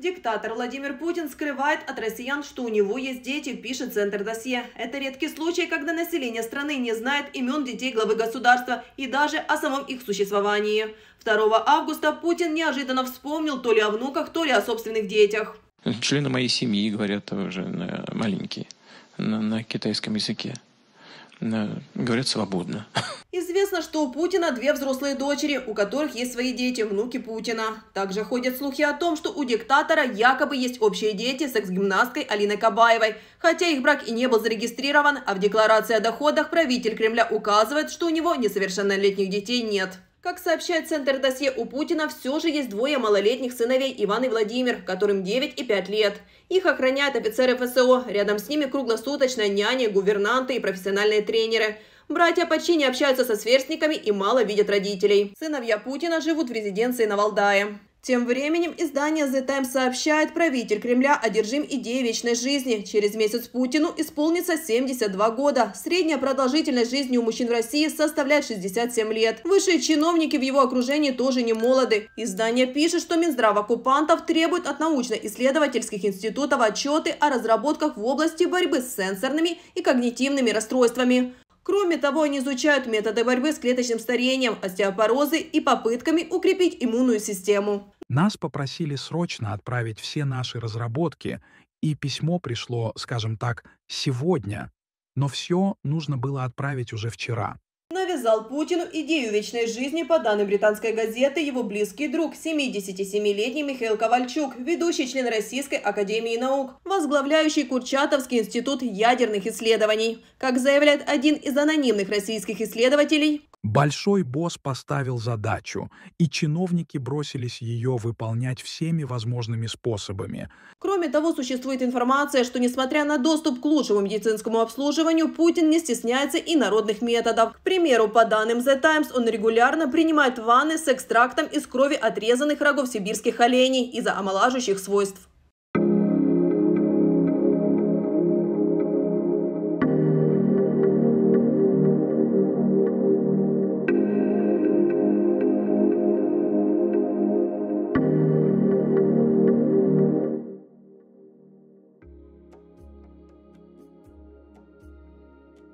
Диктатор Владимир Путин скрывает от россиян, что у него есть дети, пишет Центр Досье. Это редкий случай, когда население страны не знает имен детей главы государства и даже о самом их существовании. 2 августа Путин неожиданно вспомнил то ли о внуках, то ли о собственных детях. Члены моей семьи говорят уже э, маленькие на, на китайском языке. Э, говорят свободно. Известно, что у Путина две взрослые дочери, у которых есть свои дети, внуки Путина. Также ходят слухи о том, что у диктатора якобы есть общие дети с экс-гимнасткой Алиной Кабаевой. Хотя их брак и не был зарегистрирован, а в декларации о доходах правитель Кремля указывает, что у него несовершеннолетних детей нет. Как сообщает Центр досье у Путина, все же есть двое малолетних сыновей Иван и Владимир, которым 9 и 5 лет. Их охраняют офицеры ФСО. Рядом с ними круглосуточно няни, гувернанты и профессиональные тренеры. Братья почти не общаются со сверстниками и мало видят родителей. Сыновья Путина живут в резиденции на Валдае. Тем временем издание The Times сообщает, правитель Кремля одержим идеей вечной жизни. Через месяц Путину исполнится 72 года. Средняя продолжительность жизни у мужчин в России составляет 67 лет. Высшие чиновники в его окружении тоже не молоды. Издание пишет, что Минздрав оккупантов требует от научно-исследовательских институтов отчеты о разработках в области борьбы с сенсорными и когнитивными расстройствами. Кроме того, они изучают методы борьбы с клеточным старением, остеопорозы и попытками укрепить иммунную систему. Нас попросили срочно отправить все наши разработки, и письмо пришло, скажем так, сегодня, но все нужно было отправить уже вчера. Навязал Путину идею вечной жизни, по данным британской газеты, его близкий друг, 77-летний Михаил Ковальчук, ведущий член Российской Академии Наук, возглавляющий Курчатовский институт ядерных исследований. Как заявляет один из анонимных российских исследователей, Большой босс поставил задачу, и чиновники бросились ее выполнять всеми возможными способами. Кроме того, существует информация, что несмотря на доступ к лучшему медицинскому обслуживанию, Путин не стесняется и народных методов. К примеру, по данным The Times, он регулярно принимает ванны с экстрактом из крови отрезанных рогов сибирских оленей из-за омолаживающих свойств.